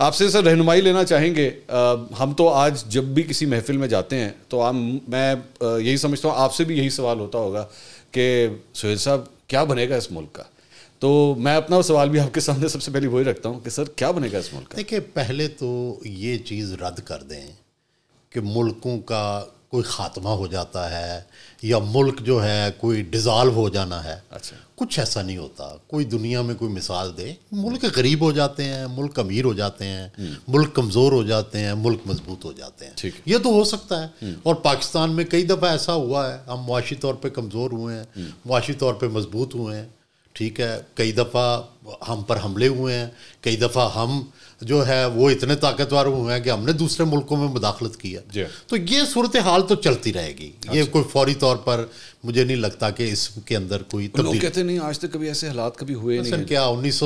आपसे सर रहनुमाई लेना चाहेंगे आ, हम तो आज जब भी किसी महफिल में जाते हैं तो आम मैं यही समझता हूँ आपसे भी यही सवाल होता होगा कि सुहेल साहब क्या बनेगा इस मुल्क का तो मैं अपना सवाल भी आपके सामने सबसे पहले वही रखता हूँ कि सर क्या बनेगा इस मुल्क का देखिए पहले तो ये चीज़ रद्द कर दें कि मुल्कों का कोई ख़ात्मा हो जाता है या मुल्क जो है कोई डिज़ाल्व हो जाना है अच्छा कुछ ऐसा नहीं होता कोई दुनिया में कोई मिसाल दे मुल्क गरीब हो जाते हैं मुल्क अमीर हो जाते हैं हम्म। मुल्क कमज़ोर हो जाते हैं मुल्क मजबूत हो जाते हैं ये तो हो सकता है हम्म। और पाकिस्तान में कई दफ़ा ऐसा हुआ है हम मुआशी तौर पर कमज़ोर हुए हैं हम्म। मुआशी तौर पर मजबूत हुए हैं ठीक है कई दफ़ा हम पर हमले हुए हैं कई दफ़ा हम जो है वो इतने ताकतवर हुए हैं कि हमने दूसरे मुल्कों में मुदाखलत की है तो ये सूरत हाल तो चलती रहेगी ये अच्छा। कोई फौरी तौर पर मुझे नहीं लगता कि इसके अंदर कोई लोग कहते नहीं आज तक कभी ऐसे हालात कभी हुए नहीं क्या उन्नीस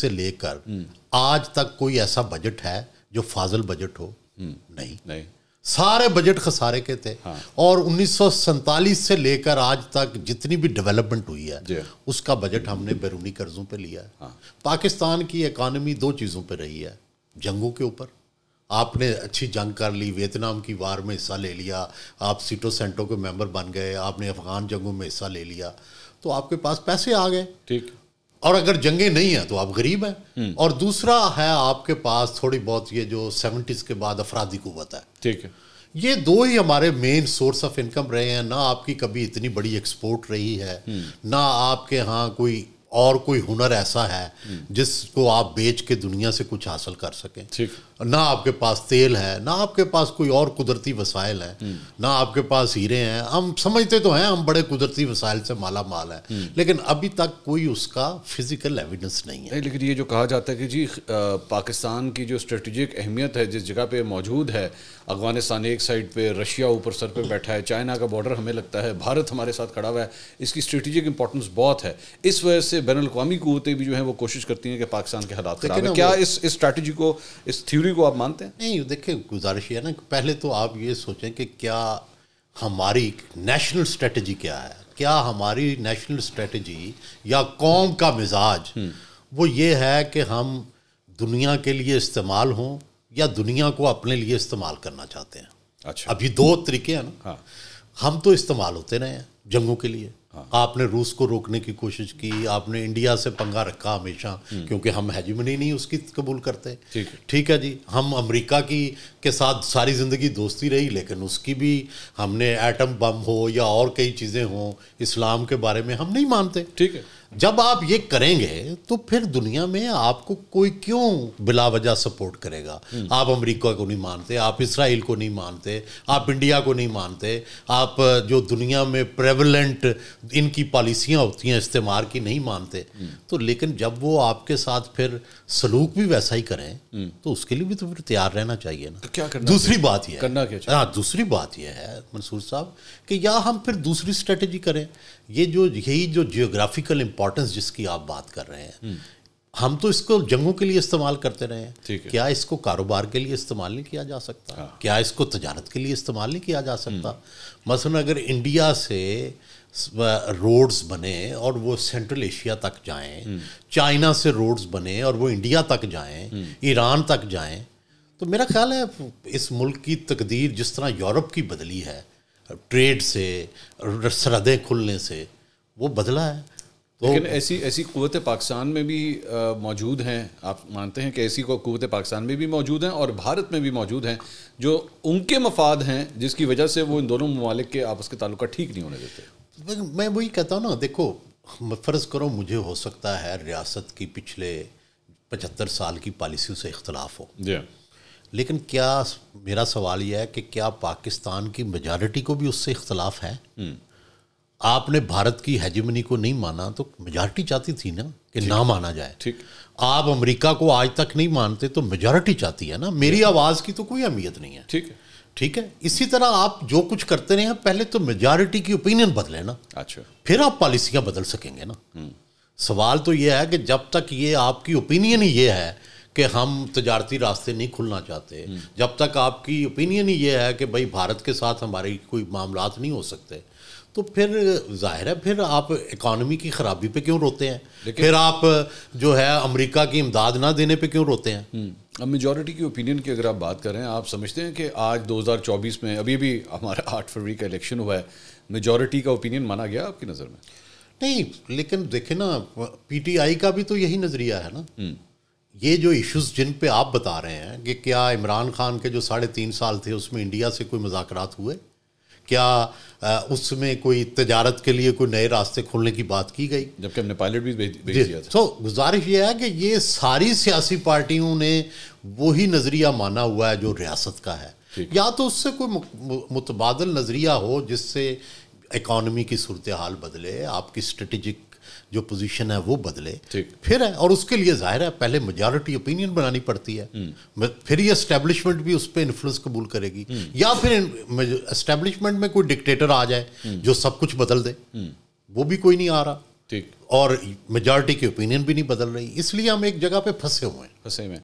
से लेकर हम्म। आज तक कोई ऐसा बजट है जो फाजल बजट हो हम्म। नहीं नहीं सारे बजट खसारे के थे हाँ। और उन्नीस से लेकर आज तक जितनी भी डेवलपमेंट हुई है उसका बजट हमने बैरूनी कर्जों पे लिया है हाँ। पाकिस्तान की इकानमी दो चीज़ों पे रही है जंगों के ऊपर आपने अच्छी जंग कर ली वियतनाम की वार में हिस्सा ले लिया आप सीटो सेंटो के मेंबर बन गए आपने अफगान जंगों में हिस्सा ले लिया तो आपके पास पैसे आ गए ठीक और अगर जंगे नहीं है तो आप गरीब हैं हम्म। और दूसरा है आपके पास थोड़ी बहुत ये जो सेवेंटीज के बाद अफराधी कुत है ठीक है ये दो ही हमारे मेन सोर्स ऑफ इनकम रहे हैं ना आपकी कभी इतनी बड़ी एक्सपोर्ट रही है हम्म। ना आपके यहाँ कोई और कोई हुनर ऐसा है हम्म। जिसको आप बेच के दुनिया से कुछ हासिल कर सकें ठीक ना आपके पास तेल है ना आपके पास कोई और कुदरती वसाइल है हम्म। ना आपके पास हीरे हैं हम समझते तो हैं हम बड़े कुदरती वसाइल से माला माल है हम्म। लेकिन अभी तक कोई उसका फिजिकल एविडेंस नहीं है लेकिन ये जो कहा जाता है कि जी पाकिस्तान की जो स्ट्रेटजिक अहमियत है जिस जगह पे मौजूद है अफगानिस्तान एक साइड पे रशिया ऊपर सर पे बैठा है चाइना का बॉर्डर हमें लगता है भारत हमारे साथ खड़ा हुआ है इसकी स्ट्रेटजिक इंपॉर्टेंस बहुत है इस वजह से बैन अवी भी जो है वो कोशिश करती हैं कि पाकिस्तान के हालात खराब है क्या इस स्ट्रैटेजी को इस थ्योरी थ्योरी को आप मानते हैं नहीं देखिए गुजारिश है ना पहले तो आप ये सोचें कि क्या हमारी नेशनल स्ट्रेटजी क्या है क्या हमारी नेशनल स्ट्रेटजी या कौम का मिजाज हम्म। वो ये है कि हम दुनिया के लिए इस्तेमाल हों या दुनिया को अपने लिए इस्तेमाल करना चाहते हैं अच्छा अभी दो तरीके हैं ना हाँ। हम तो इस्तेमाल होते रहे हैं जंगों के लिए हाँ। आपने रूस को रोकने की कोशिश की आपने इंडिया से पंगा रखा हमेशा हम्म। क्योंकि हम हैजमनी नहीं उसकी कबूल करते ठीक है जी हम अमेरिका की के साथ सारी ज़िंदगी दोस्ती रही लेकिन उसकी भी हमने एटम बम हो या और कई चीज़ें हों इस्लाम के बारे में हम नहीं मानते ठीक है जब आप ये करेंगे तो फिर दुनिया में आपको कोई क्यों बिला सपोर्ट करेगा हम्म। आप अमेरिका को नहीं मानते आप इसराइल को नहीं मानते आप इंडिया को नहीं मानते आप जो दुनिया में प्रेवलेंट इनकी पॉलिसियाँ होती हैं इस्तेमाल की नहीं मानते तो लेकिन जब वो आपके साथ फिर सलूक भी वैसा ही करें तो उसके लिए भी तो फिर तैयार रहना चाहिए ना तो क्या करना दूसरी बात यह करना क्या हाँ दूसरी बात यह है मंसूर साहब कि या हम फिर दूसरी स्ट्रेटजी करें ये जो यही जो जियोग्राफिकल इंपॉर्टेंस जिसकी आप बात कर रहे हैं हम तो इसको जंगों के लिए इस्तेमाल करते रहे हैं क्या इसको कारोबार के लिए इस्तेमाल नहीं किया जा सकता हाँ। क्या इसको तजारत के लिए इस्तेमाल नहीं किया जा सकता हम्म। मसलन अगर इंडिया से रोड्स बने और वो सेंट्रल एशिया तक जाएं हम्म। चाइना से रोड्स बने और वो इंडिया तक जाएं हम्म। ईरान तक जाएं तो मेरा ख्याल है इस मुल्क की तकदीर जिस तरह यूरोप की बदली है ट्रेड से सरहदें खुलने से वो बदला है तो लेकिन ऐसी ऐसी क़वत पाकिस्तान में भी मौजूद हैं आप मानते हैं कि ऐसी क़वत पाकिस्तान में भी मौजूद हैं और भारत में भी मौजूद हैं जो उनके मफाद हैं जिसकी वजह से वो इन दोनों ममालिक के आपस के ताल्लुक ठीक नहीं होने देते मैं वही कहता हूँ ना देखो फ़र्ज़ करो मुझे हो सकता है रियासत की पिछले पचहत्तर साल की पॉलिसियों से इख्तलाफ हो लेकिन क्या मेरा सवाल यह है कि क्या पाकिस्तान की मेजॉरिटी को भी उससे इख्तलाफ है hmm. आपने भारत की हजमनी को नहीं माना तो मेजॉरिटी चाहती थी ना कि ना माना जाए ठीक आप अमेरिका को आज तक नहीं मानते तो मेजॉरिटी चाहती है ना मेरी आवाज़ की तो कोई अहमियत नहीं है ठीक है ठीक है इसी तरह आप जो कुछ करते रहे हैं पहले तो मेजोरिटी की ओपिनियन बदले ना अच्छा फिर आप पॉलिसियां बदल सकेंगे ना हम्म। सवाल तो ये है कि जब तक ये आपकी ओपिनियन ही ये है कि हम तजारती रास्ते नहीं खुलना चाहते हम्म। जब तक आपकी ओपिनियन ही ये है कि भाई भारत के साथ हमारे कोई मामला नहीं हो सकते तो फिर जाहिर है फिर आप इकानमी की खराबी पे क्यों रोते हैं फिर आप जो है अमेरिका की इमदाद ना देने पे क्यों रोते हैं हम्म, अब मेजोरिटी की ओपिनियन की अगर आप बात करें आप समझते हैं कि आज 2024 में अभी भी हमारा आठ फरवरी का इलेक्शन हुआ है मेजोरिटी का ओपिनियन माना गया आपकी नज़र में नहीं लेकिन देखे ना पीटीआई का भी तो यही नज़रिया है ना हम्म। ये जो इश्यूज जिन पे आप बता रहे हैं कि क्या इमरान खान के जो साढ़े तीन साल थे उसमें इंडिया से कोई मुजाकरात हुए क्या उसमें कोई तजारत के लिए कोई नए रास्ते खोलने की बात की गई जबकि हमने पायलट भी भेज दिया था तो गुजारिश यह है कि ये सारी सियासी पार्टियों ने वही नज़रिया माना हुआ है जो रियासत का है या तो उससे कोई मुतबादल नज़रिया हो जिससे इकॉनमी की सूरत हाल बदले आपकी स्ट्रेटिजिक जो पोजीशन है वो बदले फिर है और उसके लिए जाहिर है पहले मेजोरिटी ओपिनियन बनानी पड़ती है हम्म। फिर ये इस्टेब्लिशमेंट भी उस पर इन्फ्लुएंस कबूल करेगी हम्म। या फिर इस्टेब्लिशमेंट में कोई डिक्टेटर आ जाए हम्म। जो सब कुछ बदल दे वो भी कोई नहीं आ रहा ठीक और मेजॉरिटी की ओपिनियन भी नहीं बदल रही इसलिए हम एक जगह पे फंसे हुए हैं फंसे हुए हैं